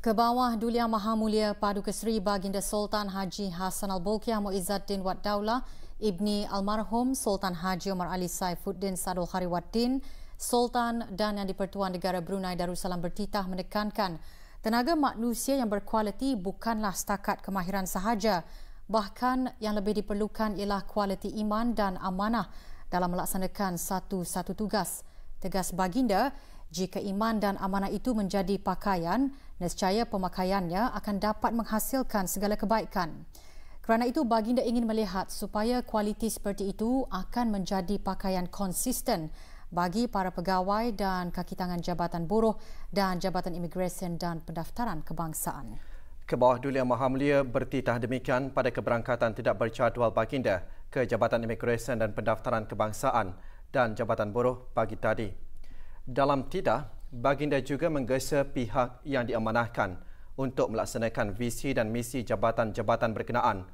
Ke bawah Dulia Maha Mulia Paduka Seri Baginda Sultan Haji Hassan Al-Bolkiah Mu'izzaddin Wat Daulah, Ibni Almarhum Sultan Haji Omar Ali Saifuddin Sadul Khariwaddin, Sultan dan Yang Dipertuan Negara Brunei Darussalam bertitah menekankan tenaga manusia yang berkualiti bukanlah setakat kemahiran sahaja. Bahkan yang lebih diperlukan ialah kualiti iman dan amanah dalam melaksanakan satu-satu tugas. Tegas Baginda, jika iman dan amanah itu menjadi pakaian, nescaya pemakaiannya akan dapat menghasilkan segala kebaikan. Kerana itu baginda ingin melihat supaya kualiti seperti itu akan menjadi pakaian konsisten bagi para pegawai dan kaki tangan Jabatan Buruh dan Jabatan Imigresen dan Pendaftaran Kebangsaan. Kebawah Dulia Maha Mulia bertitah demikian pada keberangkatan tidak berjadual baginda ke Jabatan Imigresen dan Pendaftaran Kebangsaan dan Jabatan Buruh pagi tadi. Dalam tidak, Baginda juga menggesa pihak yang diamanahkan untuk melaksanakan visi dan misi jabatan-jabatan berkenaan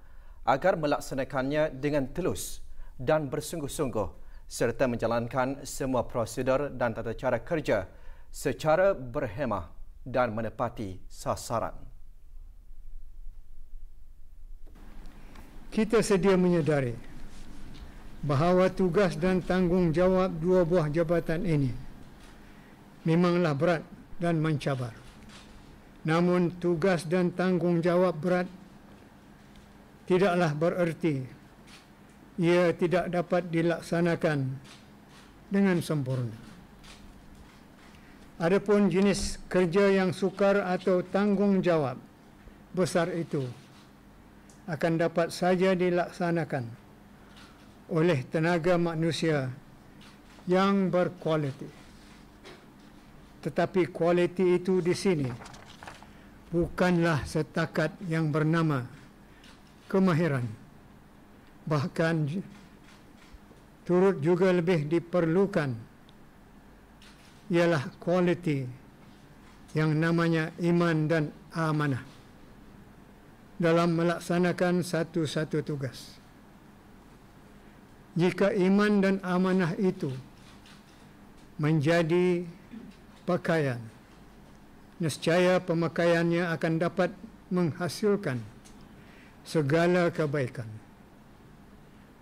agar melaksanakannya dengan telus dan bersungguh-sungguh serta menjalankan semua prosedur dan tata cara kerja secara berhemah dan menepati sasaran. Kita sedia menyedari bahawa tugas dan tanggungjawab dua buah jabatan ini memanglah berat dan mencabar. Namun tugas dan tanggungjawab berat tidaklah bererti ia tidak dapat dilaksanakan dengan sempurna. Adapun jenis kerja yang sukar atau tanggungjawab besar itu akan dapat saja dilaksanakan oleh tenaga manusia yang berkualiti tetapi kualiti itu di sini bukanlah setakat yang bernama kemahiran bahkan turut juga lebih diperlukan ialah kualiti yang namanya iman dan amanah dalam melaksanakan satu-satu tugas jika iman dan amanah itu menjadi pakaian. Nescaya pemakaiannya akan dapat menghasilkan segala kebaikan.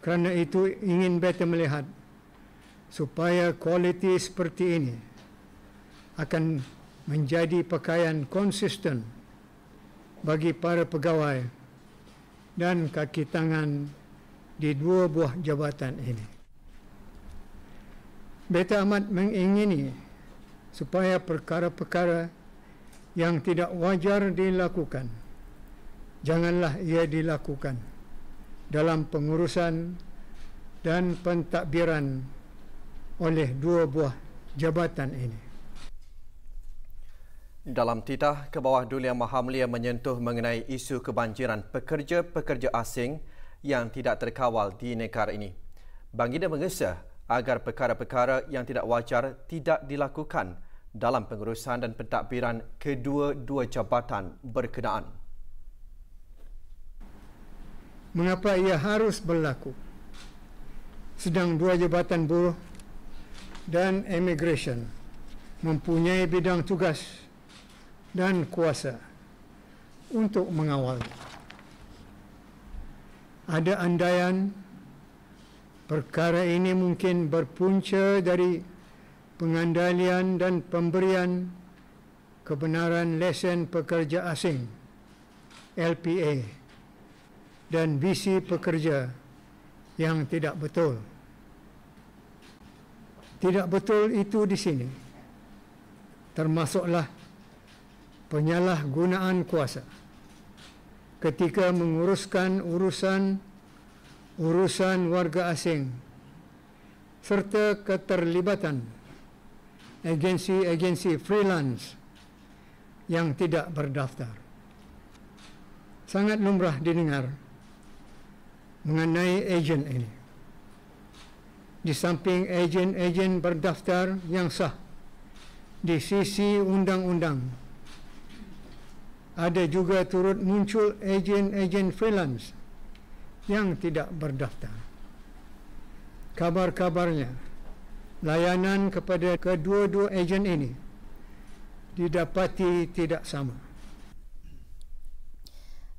Kerana itu ingin beta melihat supaya kualiti seperti ini akan menjadi pakaian konsisten bagi para pegawai dan kaki tangan di dua buah jabatan ini. Beta amat mengingini supaya perkara-perkara yang tidak wajar dilakukan janganlah ia dilakukan dalam pengurusan dan pentadbiran oleh dua buah jabatan ini dalam titah ke bawah Dulia Maha Mulia menyentuh mengenai isu kebanjiran pekerja-pekerja asing yang tidak terkawal di negara ini. Bangida mengesah agar perkara-perkara yang tidak wajar tidak dilakukan dalam pengurusan dan pentadbiran kedua-dua jabatan berkenaan. Mengapa ia harus berlaku? Sedang dua jabatan buruh dan immigration mempunyai bidang tugas dan kuasa untuk mengawal. Ada andaian Perkara ini mungkin berpunca dari pengandalian dan pemberian kebenaran lesen pekerja asing LPA dan visi pekerja yang tidak betul. Tidak betul itu di sini termasuklah penyalahgunaan kuasa ketika menguruskan urusan urusan warga asing serta keterlibatan agensi-agensi freelance yang tidak berdaftar. Sangat lumrah didengar mengenai ejen ini. Di samping ejen-ejen berdaftar yang sah di sisi undang-undang, ada juga turut muncul ejen-ejen freelance yang tidak berdaftar. Kabar-kabarnya, layanan kepada kedua-dua ejen ini didapati tidak sama.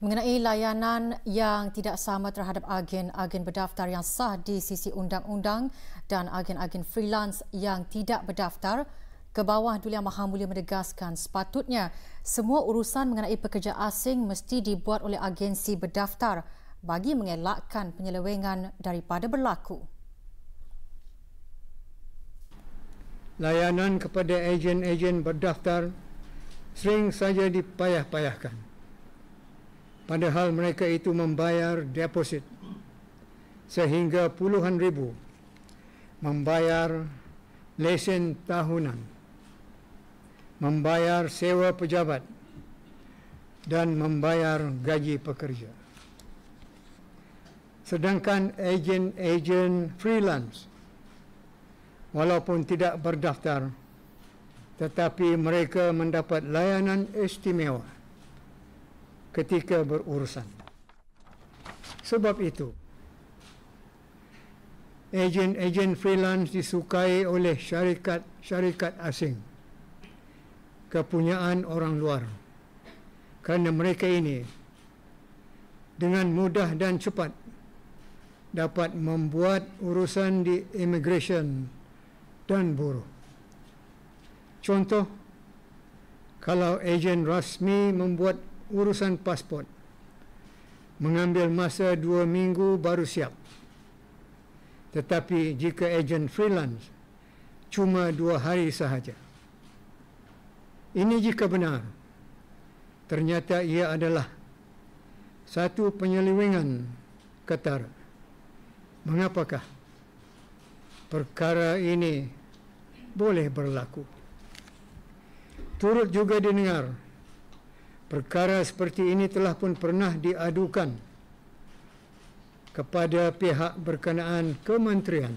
Mengenai layanan yang tidak sama terhadap agen-agen berdaftar yang sah di sisi undang-undang dan agen-agen freelance yang tidak berdaftar, Kebawah Dulia Maha Mulia menegaskan sepatutnya semua urusan mengenai pekerja asing mesti dibuat oleh agensi berdaftar bagi mengelakkan penyelewengan daripada berlaku. Layanan kepada ejen-ejen berdaftar sering saja dipayah-payahkan. Padahal mereka itu membayar deposit sehingga puluhan ribu membayar lesen tahunan, membayar sewa pejabat dan membayar gaji pekerja sedangkan ejen-ejen freelance walaupun tidak berdaftar tetapi mereka mendapat layanan istimewa ketika berurusan sebab itu ejen-ejen freelance disukai oleh syarikat-syarikat asing kepunyaan orang luar kerana mereka ini dengan mudah dan cepat dapat membuat urusan di immigration dan buruh. Contoh, kalau ejen rasmi membuat urusan pasport, mengambil masa dua minggu baru siap. Tetapi jika ejen freelance, cuma dua hari sahaja. Ini jika benar, ternyata ia adalah satu penyelewengan ketara mengapakah perkara ini boleh berlaku turut juga didengar perkara seperti ini telah pun pernah diadukan kepada pihak berkenaan kementerian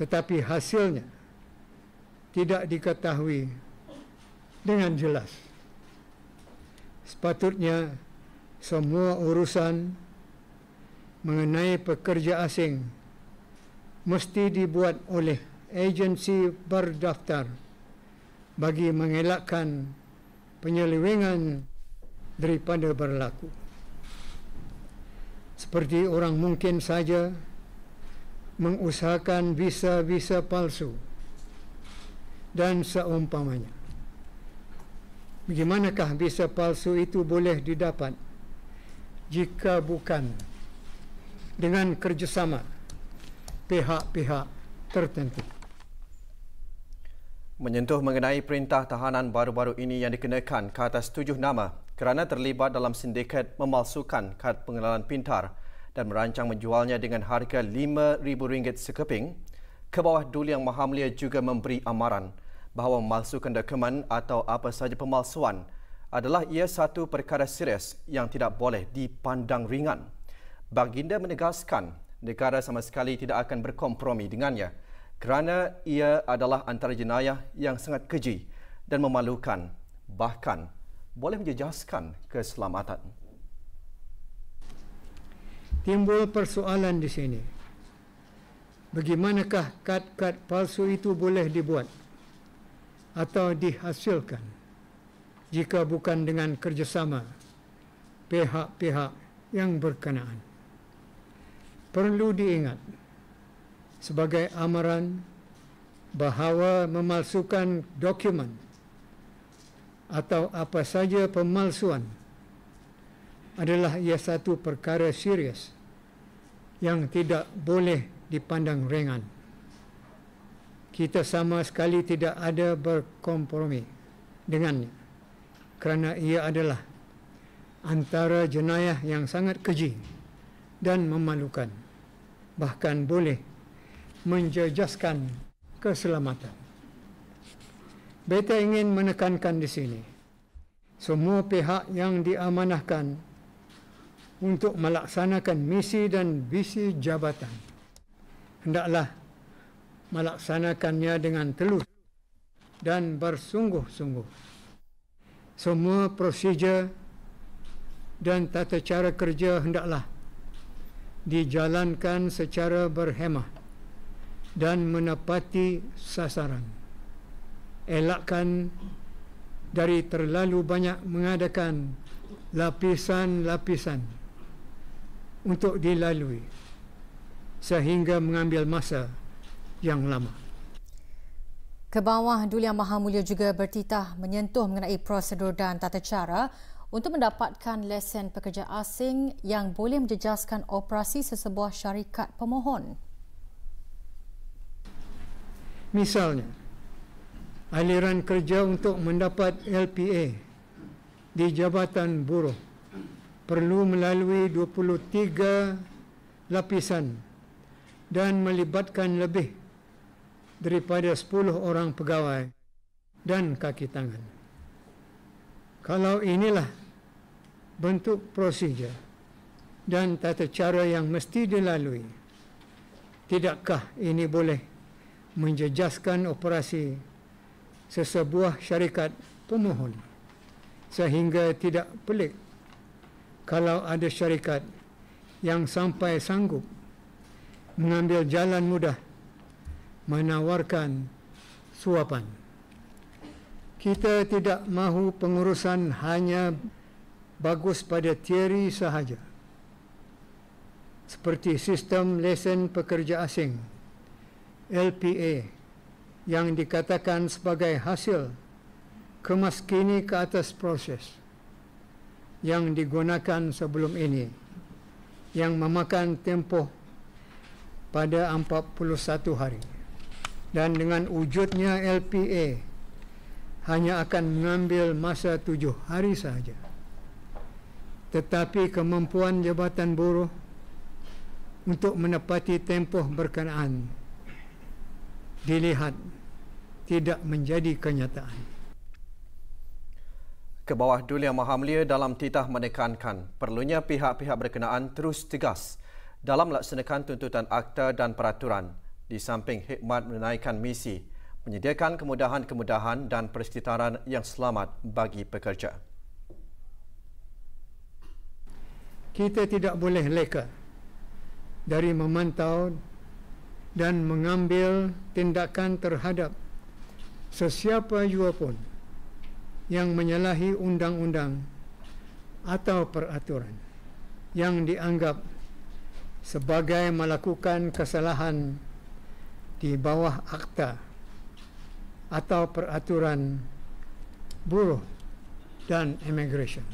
tetapi hasilnya tidak diketahui dengan jelas sepatutnya semua urusan mengenai pekerja asing mesti dibuat oleh agensi berdaftar bagi mengelakkan penyelewengan daripada berlaku. Seperti orang mungkin saja mengusahakan visa-visa palsu dan seumpamanya. Bagaimanakah visa palsu itu boleh didapat jika bukan dengan kerjasama pihak-pihak tertentu. Menyentuh mengenai perintah tahanan baru-baru ini yang dikenakan ke atas tujuh nama kerana terlibat dalam sindiket memalsukan kad pengenalan pintar dan merancang menjualnya dengan harga RM5,000 sekeping, Kebawah Duli Yang Maha Mulia juga memberi amaran bahawa memalsukan dokumen atau apa sahaja pemalsuan adalah ia satu perkara serius yang tidak boleh dipandang ringan. Baginda menegaskan negara sama sekali tidak akan berkompromi dengannya kerana ia adalah antara jenayah yang sangat keji dan memalukan bahkan boleh menjejaskan keselamatan. Timbul persoalan di sini. Bagaimanakah kad-kad palsu itu boleh dibuat atau dihasilkan jika bukan dengan kerjasama pihak-pihak yang berkenaan? perlu diingat sebagai amaran bahawa memalsukan dokumen atau apa saja pemalsuan adalah ia satu perkara serius yang tidak boleh dipandang ringan. Kita sama sekali tidak ada berkompromi dengannya kerana ia adalah antara jenayah yang sangat keji dan memalukan bahkan boleh menjejaskan keselamatan Beta ingin menekankan di sini semua pihak yang diamanahkan untuk melaksanakan misi dan visi jabatan hendaklah melaksanakannya dengan telus dan bersungguh-sungguh semua prosedur dan tata cara kerja hendaklah dijalankan secara berhemah dan menepati sasaran. Elakkan dari terlalu banyak mengadakan lapisan-lapisan untuk dilalui sehingga mengambil masa yang lama. Kebawah bawah, Dulia Maha Mulia juga bertitah menyentuh mengenai prosedur dan tata cara untuk mendapatkan lesen pekerja asing yang boleh menjejaskan operasi sesebuah syarikat pemohon. Misalnya, aliran kerja untuk mendapat LPA di Jabatan Buruh perlu melalui 23 lapisan dan melibatkan lebih daripada 10 orang pegawai dan kaki tangan. Kalau inilah bentuk prosedur dan tata cara yang mesti dilalui. Tidakkah ini boleh menjejaskan operasi sesebuah syarikat pemohon sehingga tidak pelik kalau ada syarikat yang sampai sanggup mengambil jalan mudah menawarkan suapan. Kita tidak mahu pengurusan hanya bagus pada teori sahaja seperti sistem lesen pekerja asing LPA yang dikatakan sebagai hasil kemaskini ke atas proses yang digunakan sebelum ini yang memakan tempoh pada 41 hari dan dengan wujudnya LPA hanya akan mengambil masa tujuh hari sahaja tetapi kemampuan jabatan buruh untuk menepati tempoh berkenaan dilihat tidak menjadi kenyataan. Kebawah Maha Mulia dalam titah menekankan perlunya pihak-pihak berkenaan terus tegas dalam melaksanakan tuntutan akta dan peraturan di samping hikmat menaikkan misi menyediakan kemudahan-kemudahan dan persekitaran yang selamat bagi pekerja. kita tidak boleh leka dari memantau dan mengambil tindakan terhadap sesiapa juga pun yang menyalahi undang-undang atau peraturan yang dianggap sebagai melakukan kesalahan di bawah akta atau peraturan buruh dan immigration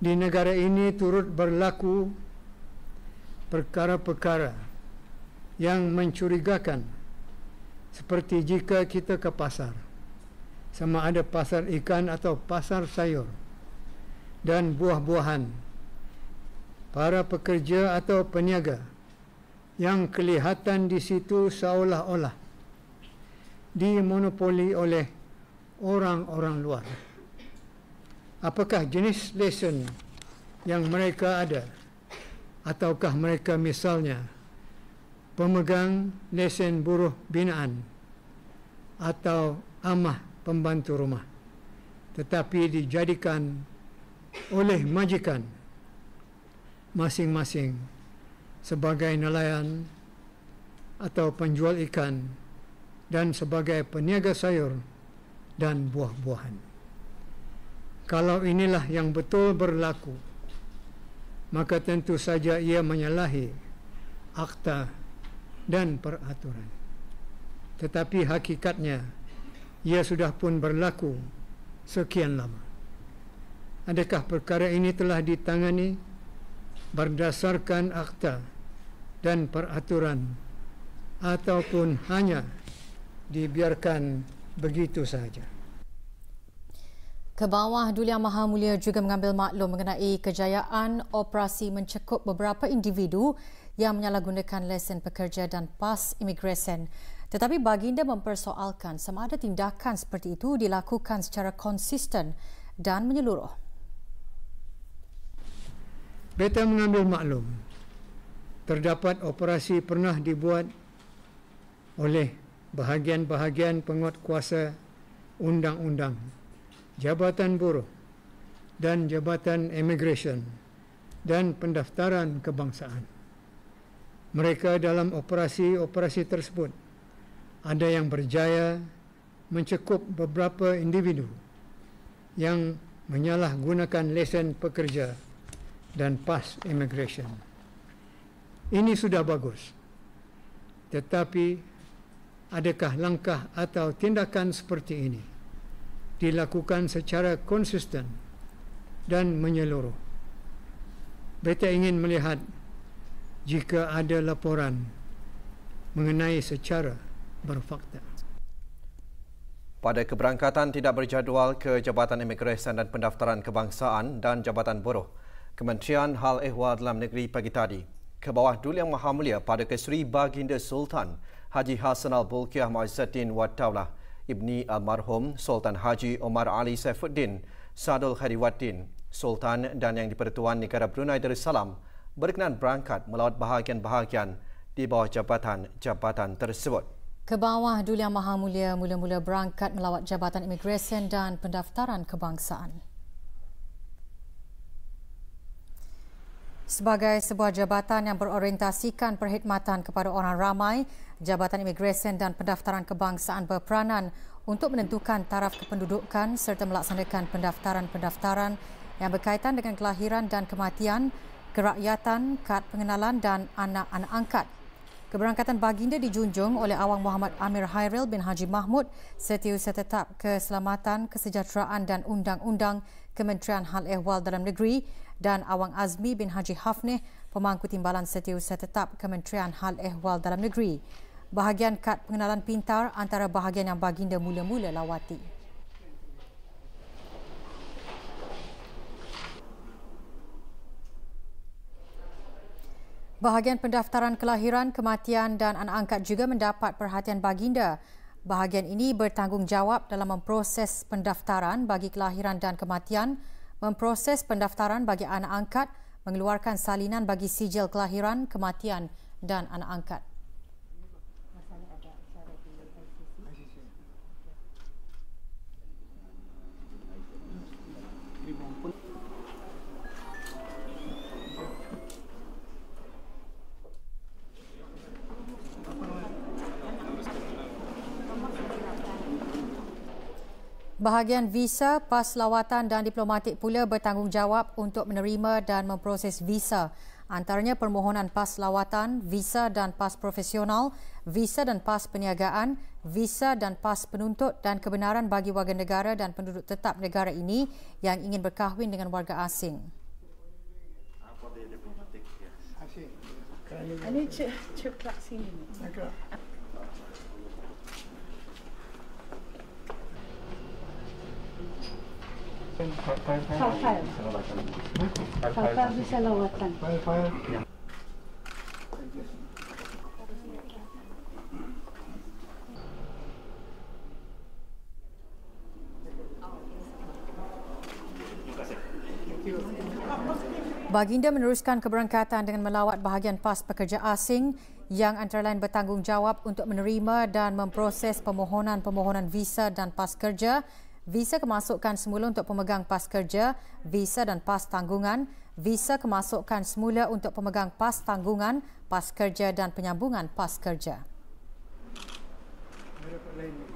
di negara ini turut berlaku perkara-perkara yang mencurigakan seperti jika kita ke pasar sama ada pasar ikan atau pasar sayur dan buah-buahan para pekerja atau peniaga yang kelihatan di situ seolah-olah dimonopoli oleh orang-orang luar apakah jenis lesen yang mereka ada ataukah mereka misalnya pemegang lesen buruh binaan atau amah pembantu rumah tetapi dijadikan oleh majikan masing-masing sebagai nelayan atau penjual ikan dan sebagai peniaga sayur dan buah-buahan. Kalau inilah yang betul berlaku Maka tentu saja ia menyalahi Akta dan peraturan Tetapi hakikatnya Ia sudah pun berlaku Sekian lama Adakah perkara ini telah ditangani Berdasarkan akta Dan peraturan Ataupun hanya Dibiarkan begitu saja ke bawah Dulia Maha Mulia juga mengambil maklum mengenai kejayaan operasi mencekup beberapa individu yang menyalahgunakan lesen pekerja dan pas imigresen. Tetapi baginda mempersoalkan sama ada tindakan seperti itu dilakukan secara konsisten dan menyeluruh. Beta mengambil maklum terdapat operasi pernah dibuat oleh bahagian-bahagian penguat kuasa undang-undang Jabatan Buruh dan Jabatan Immigration dan Pendaftaran Kebangsaan. Mereka dalam operasi-operasi tersebut ada yang berjaya mencekup beberapa individu yang menyalahgunakan lesen pekerja dan pas immigration. Ini sudah bagus. Tetapi adakah langkah atau tindakan seperti ini dilakukan secara konsisten dan menyeluruh. Beta ingin melihat jika ada laporan mengenai secara berfakta. Pada keberangkatan tidak berjadual ke Jabatan Imigresen dan Pendaftaran Kebangsaan dan Jabatan Buruh, Kementerian Hal Ehwal Dalam Negeri pagi tadi, ke bawah Duli Yang Maha Mulia pada Kesri Baginda Sultan Haji Hassan Al-Bulkiah Muizzuddin Wattawlah, ibni almarhum Sultan Haji Omar Ali Saifuddin Sadul Khairiwaddin Sultan dan Yang di Negara Brunei Darussalam berkenan berangkat melawat bahagian-bahagian di bawah jabatan-jabatan tersebut. Ke bawah yang Maha Mulia mula-mula berangkat melawat Jabatan Imigresen dan Pendaftaran Kebangsaan. Sebagai sebuah jabatan yang berorientasikan perkhidmatan kepada orang ramai, Jabatan Imigresen dan Pendaftaran Kebangsaan berperanan untuk menentukan taraf kependudukan serta melaksanakan pendaftaran-pendaftaran yang berkaitan dengan kelahiran dan kematian, kerakyatan, kad pengenalan dan anak-anak angkat. Keberangkatan baginda dijunjung oleh Awang Muhammad Amir Hairil bin Haji Mahmud setiausaha tetap keselamatan, kesejahteraan dan undang-undang Kementerian Hal Ehwal Dalam Negeri dan Awang Azmi bin Haji Hafneh pemangku timbalan setiausaha tetap Kementerian Hal Ehwal Dalam Negeri. Bahagian kad pengenalan pintar antara bahagian yang baginda mula-mula lawati. Bahagian pendaftaran kelahiran, kematian dan anak angkat juga mendapat perhatian baginda. Bahagian ini bertanggungjawab dalam memproses pendaftaran bagi kelahiran dan kematian, memproses pendaftaran bagi anak angkat, mengeluarkan salinan bagi sijil kelahiran, kematian dan anak angkat. Bahagian visa, pas lawatan dan diplomatik pula bertanggungjawab untuk menerima dan memproses visa. Antaranya permohonan pas lawatan, visa dan pas profesional, visa dan pas perniagaan, visa dan pas penuntut dan kebenaran bagi warga negara dan penduduk tetap negara ini yang ingin berkahwin dengan warga asing. Ini cukup sini. ini. Baginda meneruskan keberangkatan dengan melawat bahagian PAS pekerja asing yang antara lain bertanggungjawab untuk menerima dan memproses permohonan-permohonan visa dan PAS kerja visa kemasukan semula untuk pemegang pas kerja, visa dan pas tanggungan, visa kemasukan semula untuk pemegang pas tanggungan, pas kerja dan penyambungan pas kerja. Mereka lain.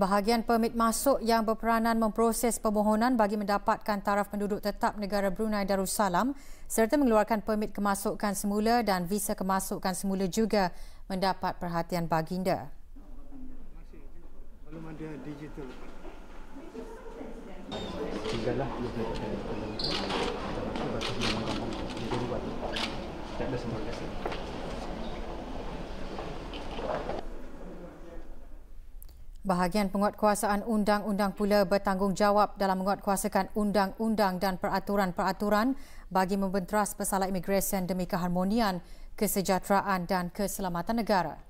Bahagian permit masuk yang berperanan memproses permohonan bagi mendapatkan taraf penduduk tetap negara Brunei Darussalam serta mengeluarkan permit kemasukan semula dan visa kemasukan semula juga mendapat perhatian baginda. Belum Bahagian penguatkuasaan undang-undang pula bertanggungjawab dalam menguatkuasakan undang-undang dan peraturan-peraturan bagi membenteras pesalah imigresen demi keharmonian, kesejahteraan dan keselamatan negara.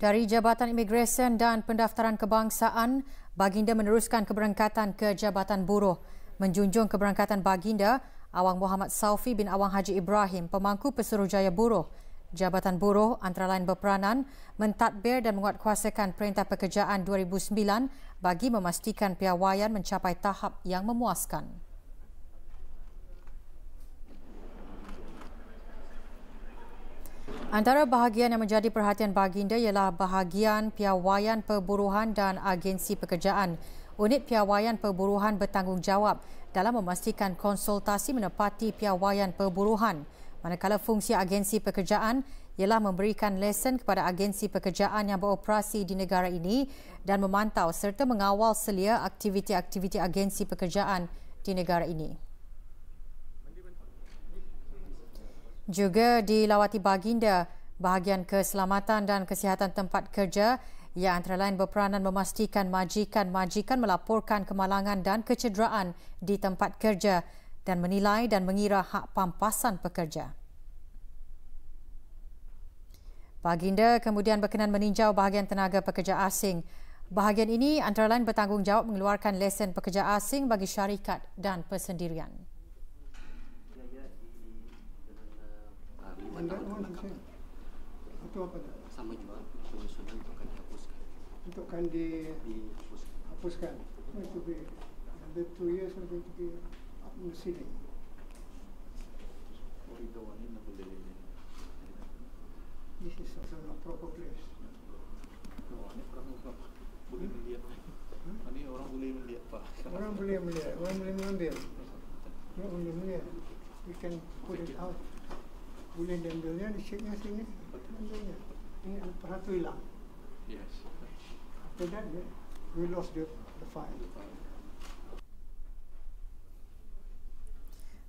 Dari Jabatan Imigresen dan Pendaftaran Kebangsaan, Baginda meneruskan keberangkatan ke Jabatan Buruh. Menjunjung keberangkatan Baginda, Awang Muhammad Saufi bin Awang Haji Ibrahim, pemangku Pesuruhjaya Buruh. Jabatan Buruh antara lain berperanan mentadbir dan menguatkuasakan Perintah Pekerjaan 2009 bagi memastikan piawaian mencapai tahap yang memuaskan. Antara bahagian yang menjadi perhatian baginda ialah bahagian piawaian perburuhan dan agensi pekerjaan. Unit piawaian perburuhan bertanggungjawab dalam memastikan konsultasi menepati piawaian perburuhan. Manakala fungsi agensi pekerjaan ialah memberikan lesen kepada agensi pekerjaan yang beroperasi di negara ini dan memantau serta mengawal selia aktiviti-aktiviti agensi pekerjaan di negara ini. juga dilawati baginda bahagian keselamatan dan kesihatan tempat kerja yang antara lain berperanan memastikan majikan-majikan melaporkan kemalangan dan kecederaan di tempat kerja dan menilai dan mengira hak pampasan pekerja. Baginda kemudian berkenan meninjau bahagian tenaga pekerja asing. Bahagian ini antara lain bertanggungjawab mengeluarkan lesen pekerja asing bagi syarikat dan persendirian. Sama juga pengusulan untuk dihapuskan. Untuk dihapuskan. Itu be. Ada two years atau tiga be mesti hmm? ni. Orang boleh melihat. Orang boleh melihat. Orang boleh mengambil. Orang boleh melihat. You can put it out. Kemudian dembelnya di sini, sini. Dembelnya. Ini apa tu hilang? Yes. After that, we lost the, the file.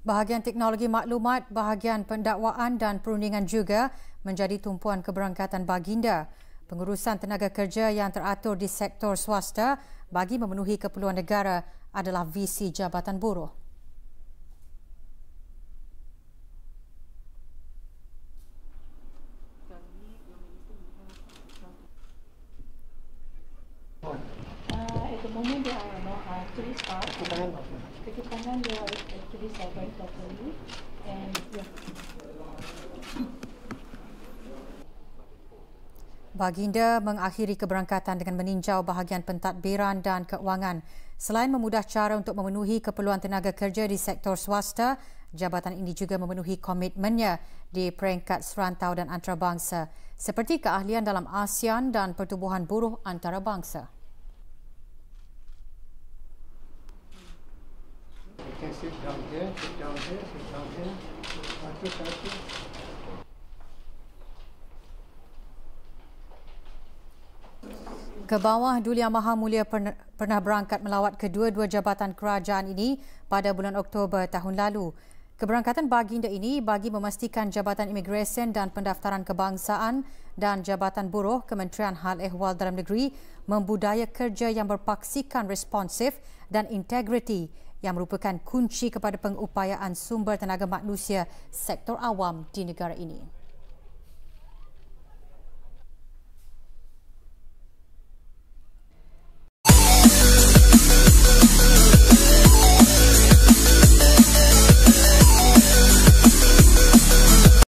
Bahagian teknologi maklumat, bahagian pendakwaan dan perundingan juga menjadi tumpuan keberangkatan baginda. Pengurusan tenaga kerja yang teratur di sektor swasta bagi memenuhi keperluan negara adalah visi Jabatan Buruh. mana dia ada uh, three parts. Kaki kanan dia ada actually seven And yeah. Baginda mengakhiri keberangkatan dengan meninjau bahagian pentadbiran dan keuangan. Selain memudah cara untuk memenuhi keperluan tenaga kerja di sektor swasta, jabatan ini juga memenuhi komitmennya di peringkat serantau dan antarabangsa seperti keahlian dalam ASEAN dan pertubuhan buruh antarabangsa. can sit down here, sit down here, sit down here. Thank you, thank you. ke bawah Duli Yang Maha Mulia pernah berangkat melawat kedua-dua jabatan kerajaan ini pada bulan Oktober tahun lalu. Keberangkatan baginda ini bagi memastikan Jabatan Imigresen dan Pendaftaran Kebangsaan dan Jabatan Buruh Kementerian Hal Ehwal Dalam Negeri membudaya kerja yang berpaksikan responsif dan integriti yang merupakan kunci kepada pengupayaan sumber tenaga manusia sektor awam di negara ini.